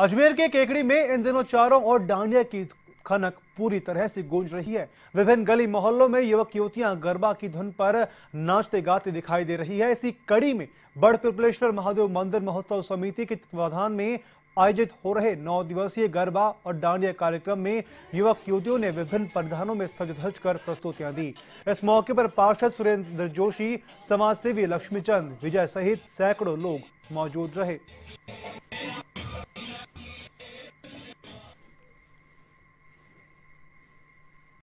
अजमेर के केकड़ी में इन दिनों चारों ओर डांडिया की खनक पूरी तरह से गूंज रही है विभिन्न गली मोहल्लों में युवक युवतियां गरबा की धुन पर नाचते गाते दिखाई दे रही है इसी कड़ी में बड़ पिपलेश्वर महादेव मंदिर महोत्सव समिति के तत्वाधान में आयोजित हो रहे नौ दिवसीय गरबा और डांडिया कार्यक्रम में युवक युवतियों ने विभिन्न परिधानों में सज धज कर प्रस्तुतियां दी इस मौके पर पार्षद सुरेंद्र जोशी समाजसेवी लक्ष्मीचंद विजय सहित सैकड़ों लोग मौजूद रहे